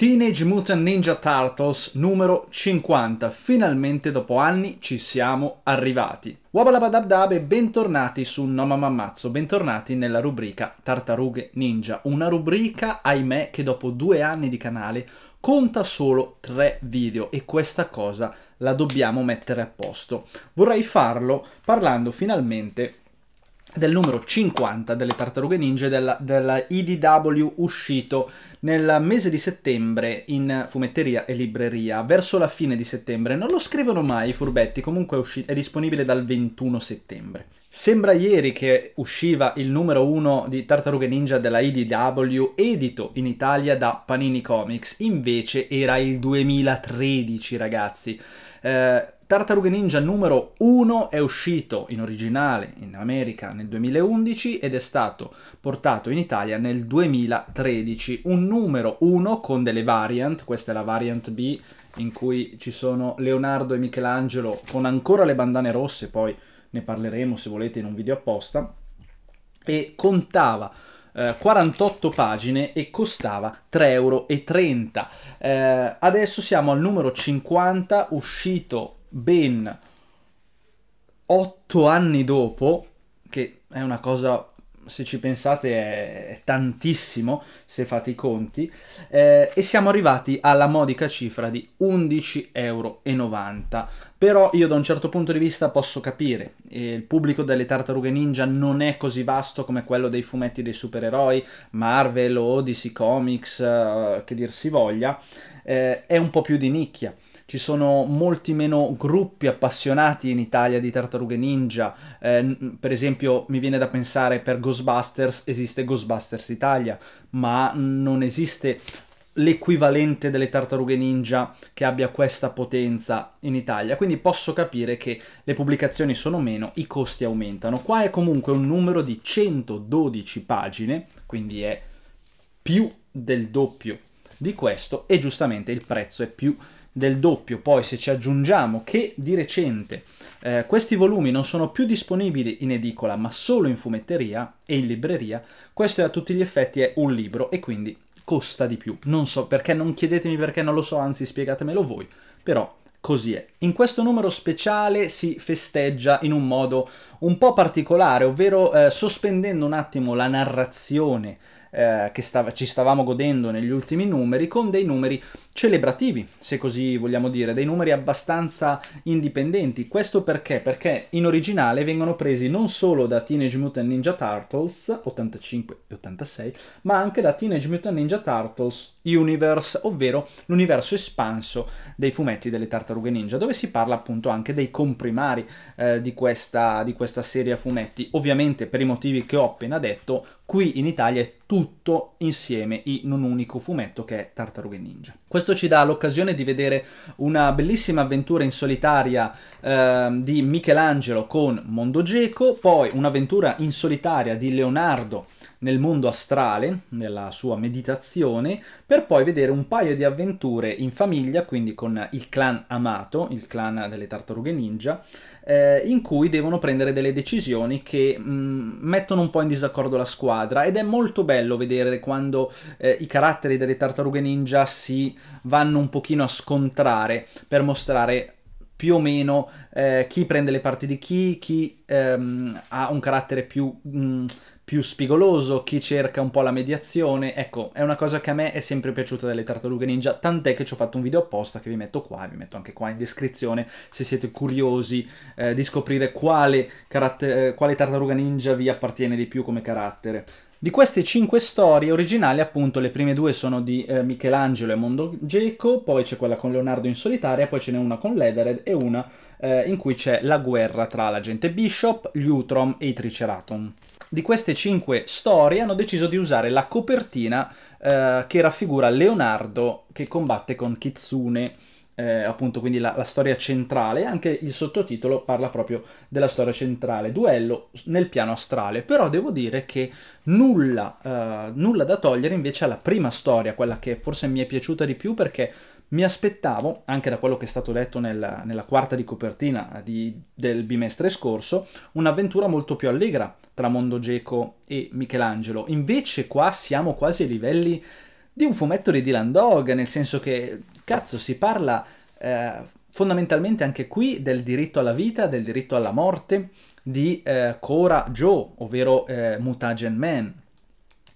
Teenage Mutant Ninja Turtles numero 50. Finalmente dopo anni ci siamo arrivati. Wabalabadabdab e bentornati su No Mamma bentornati nella rubrica Tartarughe Ninja, una rubrica, ahimè, che dopo due anni di canale conta solo tre video e questa cosa la dobbiamo mettere a posto. Vorrei farlo parlando finalmente del numero 50 delle Tartarughe Ninja della, della IDW uscito nel mese di settembre in fumetteria e libreria, verso la fine di settembre. Non lo scrivono mai i furbetti, comunque è, usci- è disponibile dal 21 settembre. Sembra ieri che usciva il numero 1 di Tartarughe Ninja della IDW, edito in Italia da Panini Comics, invece era il 2013 ragazzi. Eh, Tartaruga Ninja numero 1 è uscito in originale in America nel 2011 ed è stato portato in Italia nel 2013. Un numero 1 con delle variant, questa è la variant B in cui ci sono Leonardo e Michelangelo con ancora le bandane rosse, poi ne parleremo se volete in un video apposta, e contava 48 eh, pagine e costava 3,30 euro. Eh, adesso siamo al numero 50, uscito ben otto anni dopo, che è una cosa, se ci pensate, è, tantissimo, se fate i conti, eh, e siamo arrivati alla modica cifra di 11,90 euro. Però io da un certo punto di vista posso capire, eh, il pubblico delle tartarughe ninja non è così vasto come quello dei fumetti dei supereroi, Marvel Odyssey Comics, eh, che dir si voglia, eh, è un po' più di nicchia ci sono molti meno gruppi appassionati in Italia di tartarughe ninja, eh, per esempio mi viene da pensare per Ghostbusters esiste Ghostbusters Italia, ma non esiste l'equivalente delle tartarughe ninja che abbia questa potenza in Italia. Quindi posso capire che le pubblicazioni sono meno, i costi aumentano. Qua è comunque un numero di 112 pagine, quindi è più del doppio di questo e giustamente il prezzo è più del doppio, poi se ci aggiungiamo che di recente eh, questi volumi non sono più disponibili in edicola ma solo in fumetteria e in libreria, questo è a tutti gli effetti è un libro e quindi costa di più. Non so perché, non chiedetemi perché non lo so, anzi spiegatemelo voi, però così è. In questo numero speciale si festeggia in un modo un po' particolare, ovvero eh, sospendendo un attimo la narrazione eh, che stava, ci stavamo godendo negli ultimi numeri con dei numeri celebrativi, se così vogliamo dire, dei numeri abbastanza indipendenti. Questo perché? Perché in originale vengono presi non solo da Teenage Mutant Ninja Turtles 85 e 86, ma anche da Teenage Mutant Ninja Turtles Universe, ovvero l'universo espanso dei fumetti delle tartarughe ninja, dove si parla appunto anche dei comprimari eh, di, questa, di questa questa serie a fumetti, ovviamente per i motivi che ho appena detto, qui in Italia è tutto insieme in un unico fumetto che è Tartarughe Ninja. Questo ci dà l'occasione di vedere una bellissima avventura in solitaria eh, di Michelangelo con Mondo Geco, poi un'avventura in solitaria di Leonardo nel mondo astrale, nella sua meditazione, per poi vedere un paio di avventure in famiglia, quindi con il clan amato, il clan delle tartarughe ninja, eh, in cui devono prendere delle decisioni che mh, mm, mettono un po' in disaccordo la squadra ed è molto bello vedere quando eh, i caratteri delle tartarughe ninja si vanno un pochino a scontrare per mostrare più o meno eh, chi prende le parti di chi, chi ehm, ha un carattere più, mh, mm, più spigoloso, chi cerca un po' la mediazione. Ecco, è una cosa che a me è sempre piaciuta delle tartarughe ninja, tant'è che ci ho fatto un video apposta che vi metto qua, vi metto anche qua in descrizione se siete curiosi eh, di scoprire quale, eh, quale tartaruga ninja vi appartiene di più come carattere. Di queste cinque storie originali, appunto, le prime due sono di eh, Michelangelo e Mondo Geco, poi c'è quella con Leonardo in solitaria, poi ce n'è una con Leathered e una eh, in cui c'è la guerra tra la gente Bishop, gli Utrom e i Triceraton di queste cinque storie hanno deciso di usare la copertina eh, che raffigura Leonardo che combatte con Kitsune. Eh, appunto quindi la, la, storia centrale, anche il sottotitolo parla proprio della storia centrale, duello nel piano astrale, però devo dire che nulla, eh, nulla da togliere invece alla prima storia, quella che forse mi è piaciuta di più perché mi aspettavo, anche da quello che è stato detto nella, nella quarta di copertina eh, di, del bimestre scorso, un'avventura molto più allegra tra Mondo Geco e Michelangelo. Invece qua siamo quasi ai livelli di un fumetto di Dylan Dog, nel senso che, cazzo, si parla eh, fondamentalmente anche qui del diritto alla vita, del diritto alla morte di eh, Cora Joe, ovvero eh, Mutagen Man,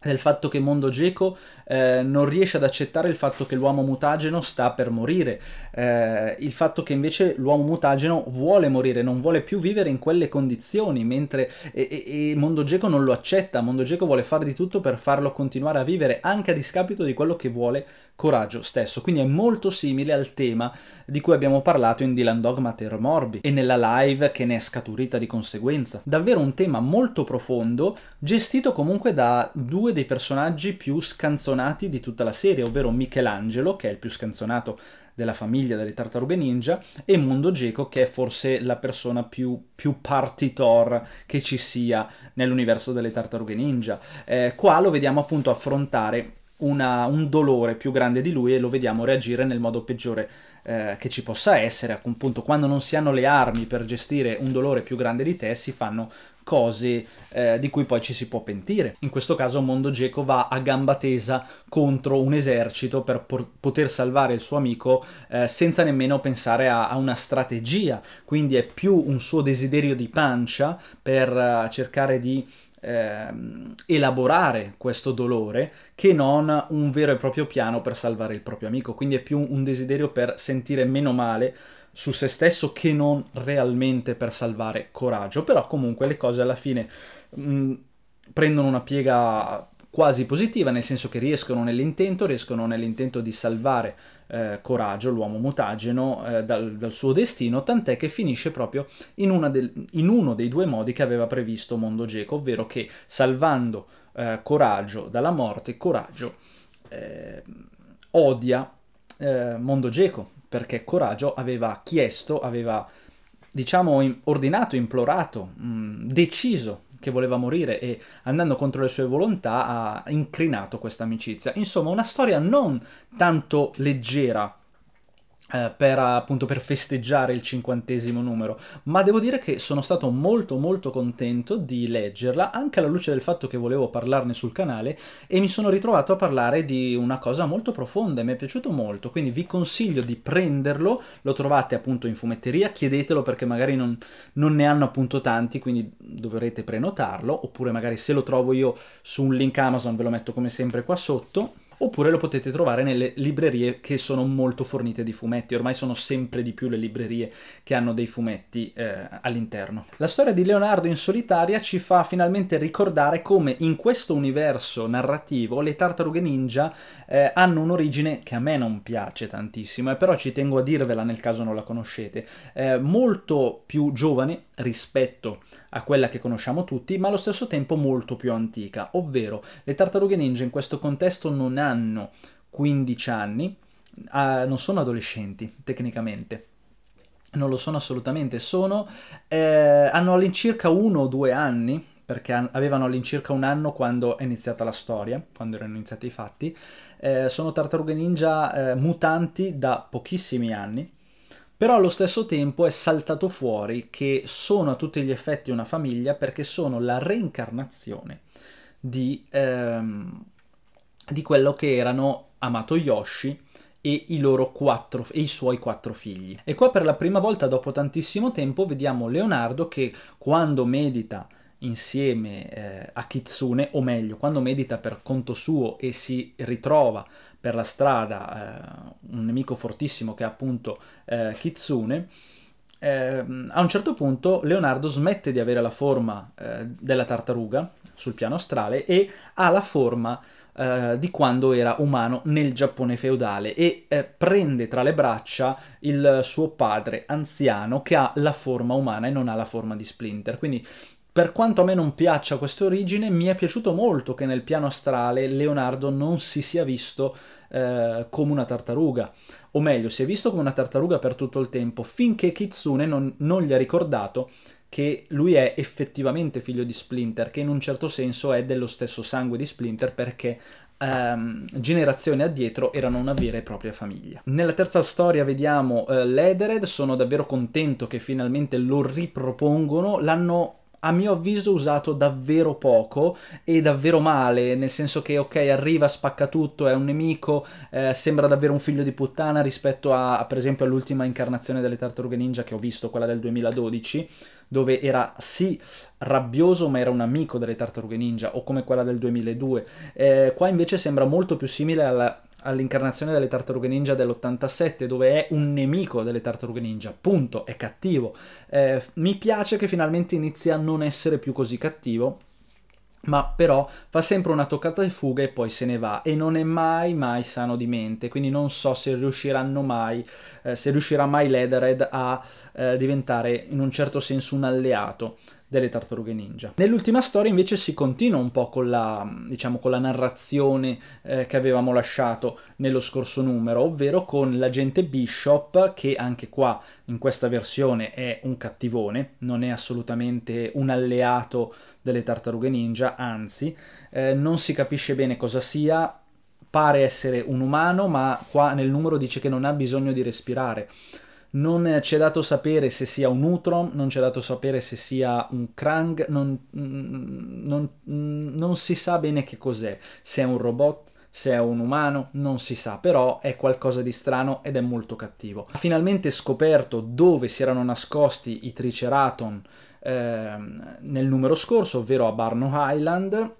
del fatto che Mondo Geco eh, non riesce ad accettare il fatto che l'uomo mutageno sta per morire, eh, il fatto che invece l'uomo mutageno vuole morire, non vuole più vivere in quelle condizioni, mentre e, e, e Mondo Geco non lo accetta, Mondo Geco vuole fare di tutto per farlo continuare a vivere, anche a discapito di quello che vuole Coraggio stesso, quindi è molto simile al tema di cui abbiamo parlato in Dylan Dogma Terror Morbi e nella live che ne è scaturita di conseguenza. Davvero un tema molto profondo, gestito comunque da due dei personaggi più scanzonati scanzonati di tutta la serie, ovvero Michelangelo, che è il più scanzonato della famiglia delle tartarughe ninja, e Mondo Geco, che è forse la persona più, più partitor che ci sia nell'universo delle tartarughe ninja. Eh, qua lo vediamo appunto affrontare una, un dolore più grande di lui e lo vediamo reagire nel modo peggiore eh, che ci possa essere, a un punto quando non si hanno le armi per gestire un dolore più grande di te, si fanno cose eh, di cui poi ci si può pentire. In questo caso Mondo Geco va a gamba tesa contro un esercito per poter salvare il suo amico eh, senza nemmeno pensare a, a, una strategia, quindi è più un suo desiderio di pancia per uh, cercare di ehm, elaborare questo dolore che non un vero e proprio piano per salvare il proprio amico. Quindi è più un desiderio per sentire meno male su se stesso che non realmente per salvare coraggio. Però comunque le cose alla fine mh, mm, prendono una piega quasi positiva, nel senso che riescono nell'intento, riescono nell'intento di salvare eh, Coraggio, l'uomo mutageno, eh, dal, dal, suo destino, tant'è che finisce proprio in, del, in, uno dei due modi che aveva previsto Mondo Geco, ovvero che salvando eh, Coraggio dalla morte, Coraggio eh, odia eh, Mondo Geco, perché Coraggio aveva chiesto, aveva diciamo ordinato, implorato, mh, deciso che voleva morire e andando contro le sue volontà ha incrinato questa amicizia. Insomma, una storia non tanto leggera eh, per, appunto per festeggiare il cinquantesimo numero, ma devo dire che sono stato molto molto contento di leggerla, anche alla luce del fatto che volevo parlarne sul canale, e mi sono ritrovato a parlare di una cosa molto profonda, e mi è piaciuto molto, quindi vi consiglio di prenderlo, lo trovate appunto in fumetteria, chiedetelo perché magari non, non ne hanno appunto tanti, quindi dovrete prenotarlo, oppure magari se lo trovo io su un link Amazon ve lo metto come sempre qua sotto, oppure lo potete trovare nelle librerie che sono molto fornite di fumetti, ormai sono sempre di più le librerie che hanno dei fumetti eh, all'interno. La storia di Leonardo in solitaria ci fa finalmente ricordare come in questo universo narrativo le tartarughe ninja eh, hanno un'origine che a me non piace tantissimo, e eh, però ci tengo a dirvela nel caso non la conoscete, eh, molto più giovane rispetto a quella che conosciamo tutti, ma allo stesso tempo molto più antica, ovvero le tartarughe ninja in questo contesto non hanno 15 anni, eh, non sono adolescenti tecnicamente. Non lo sono assolutamente, sono, eh, hanno all'incirca uno o due anni, perché avevano all'incirca un anno quando è iniziata la storia, quando erano iniziati i fatti. Eh, sono tartarughe ninja eh, mutanti da pochissimi anni, però allo stesso tempo è saltato fuori che sono a tutti gli effetti una famiglia perché sono la reincarnazione di, ehm, di quello che erano Amato Yoshi e i, quattro, e i suoi quattro figli. E qua per la prima volta dopo tantissimo tempo vediamo Leonardo che quando medita insieme eh, a Kitsune, o meglio, quando medita per conto suo e si ritrova per la strada eh, un nemico fortissimo che è appunto eh, Kitsune, ehm, a un certo punto Leonardo smette di avere la forma eh, della tartaruga sul piano astrale e ha la forma eh, di quando era umano nel Giappone feudale e eh, prende tra le braccia il suo padre anziano che ha la forma umana e non ha la forma di Splinter. Quindi per quanto a me non piaccia questa origine, mi è piaciuto molto che nel piano astrale Leonardo non si sia visto eh, come una tartaruga. O meglio, si è visto come una tartaruga per tutto il tempo, finché Kitsune non, non gli ha ricordato che lui è effettivamente figlio di Splinter, che in un certo senso è dello stesso sangue di Splinter perché ehm, generazioni addietro erano una vera e propria famiglia. Nella terza storia vediamo eh, l'Edered, sono davvero contento che finalmente lo ripropongono, l'hanno a mio avviso usato davvero poco e davvero male, nel senso che ok arriva, spacca tutto, è un nemico, eh, sembra davvero un figlio di puttana rispetto a, a per esempio all'ultima incarnazione delle tartarughe ninja che ho visto, quella del 2012 dove era sì rabbioso ma era un amico delle tartarughe ninja o come quella del 2002 eh, qua invece sembra molto più simile alla all'incarnazione delle tartarughe ninja dell'87 dove è un nemico delle tartarughe ninja, punto, è cattivo. Eh, mi piace che finalmente inizia a non essere più così cattivo ma però fa sempre una toccata di fuga e poi se ne va e non è mai mai sano di mente quindi non so se riusciranno mai eh, se riuscirà mai l'Edared a eh, diventare in un certo senso un alleato delle tartarughe ninja. Nell'ultima storia invece si continua un po' con la, diciamo, con la narrazione eh, che avevamo lasciato nello scorso numero, ovvero con l'agente Bishop che anche qua in questa versione è un cattivone, non è assolutamente un alleato delle tartarughe ninja, anzi eh, non si capisce bene cosa sia, pare essere un umano, ma qua nel numero dice che non ha bisogno di respirare non ci è dato sapere se sia un Utrom, non ci è dato sapere se sia un Krang, non, mm, non, mm, non si sa bene che cos'è, se è un robot, se è un umano, non si sa, però è qualcosa di strano ed è molto cattivo. Ha finalmente scoperto dove si erano nascosti i Triceraton eh, nel numero scorso, ovvero a Barno Island,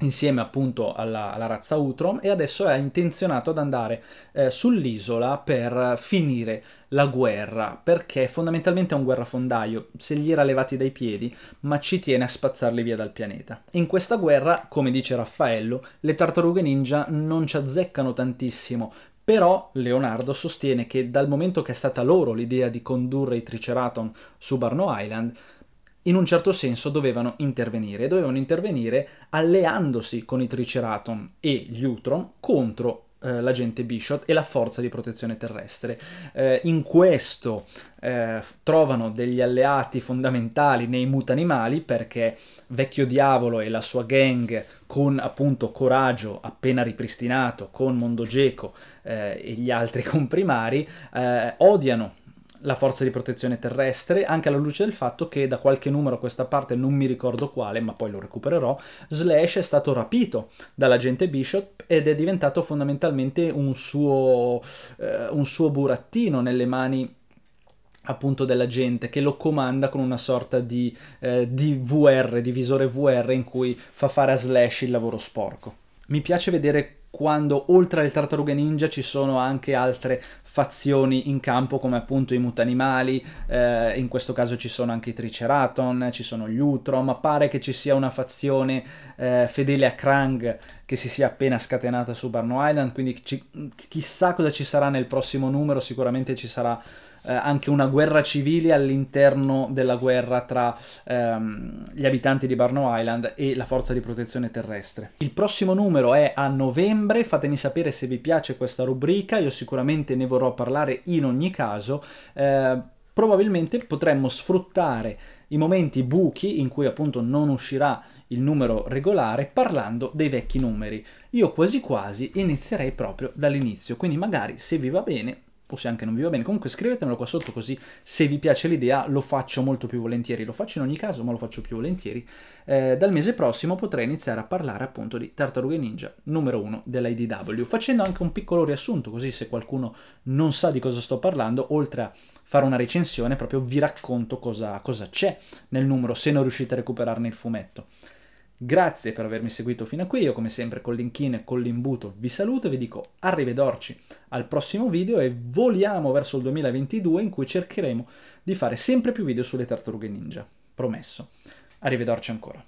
insieme appunto alla, alla, razza Utrom e adesso è intenzionato ad andare eh, sull'isola per finire la guerra perché fondamentalmente è un guerrafondaio se gli era levati dai piedi ma ci tiene a spazzarli via dal pianeta in questa guerra come dice Raffaello le tartarughe ninja non ci azzeccano tantissimo però Leonardo sostiene che dal momento che è stata loro l'idea di condurre i Triceraton su Barno Island in un certo senso dovevano intervenire e dovevano intervenire alleandosi con i Triceraton e gli Utron contro eh, l'agente Bishop e la forza di protezione terrestre. Eh, in questo eh, trovano degli alleati fondamentali nei mutanimali perché Vecchio Diavolo e la sua gang con appunto Coraggio appena ripristinato, con Mondogeco eh, e gli altri comprimari, eh, odiano la forza di protezione terrestre, anche alla luce del fatto che da qualche numero a questa parte, non mi ricordo quale, ma poi lo recupererò, Slash è stato rapito dall'agente Bishop ed è diventato fondamentalmente un suo, eh, un suo burattino nelle mani appunto della gente che lo comanda con una sorta di, eh, di VR, di visore VR in cui fa fare a Slash il lavoro sporco. Mi piace vedere quando oltre alle tartarughe ninja ci sono anche altre fazioni in campo come appunto i mutanimali, eh, in questo caso ci sono anche i Triceraton, ci sono gli Utrom, pare che ci sia una fazione eh, fedele a Krang che si sia appena scatenata su Barno Island, quindi ci, chissà cosa ci sarà nel prossimo numero, sicuramente ci sarà eh, anche una guerra civile all'interno della guerra tra ehm, gli abitanti di Barno Island e la forza di protezione terrestre. Il prossimo numero è a novembre, fatemi sapere se vi piace questa rubrica, io sicuramente ne vorrò parlare in ogni caso. Eh, probabilmente potremmo sfruttare i momenti buchi in cui appunto non uscirà il numero regolare parlando dei vecchi numeri. Io quasi quasi inizierei proprio dall'inizio, quindi magari se vi va bene o se anche non vi va bene. Comunque scrivetemelo qua sotto così se vi piace l'idea lo faccio molto più volentieri. Lo faccio in ogni caso, ma lo faccio più volentieri. Eh, dal mese prossimo potrei iniziare a parlare appunto di Tartarughe Ninja numero 1 dell'IDW, facendo anche un piccolo riassunto, così se qualcuno non sa di cosa sto parlando, oltre a fare una recensione, proprio vi racconto cosa c'è nel numero, se non riuscite a recuperarne il fumetto. Grazie per avermi seguito fino a qui, io come sempre con l'inchino e con l'imbuto vi saluto e vi dico arrivederci al prossimo video e voliamo verso il 2022 in cui cercheremo di fare sempre più video sulle tartarughe ninja, promesso. Arrivederci ancora.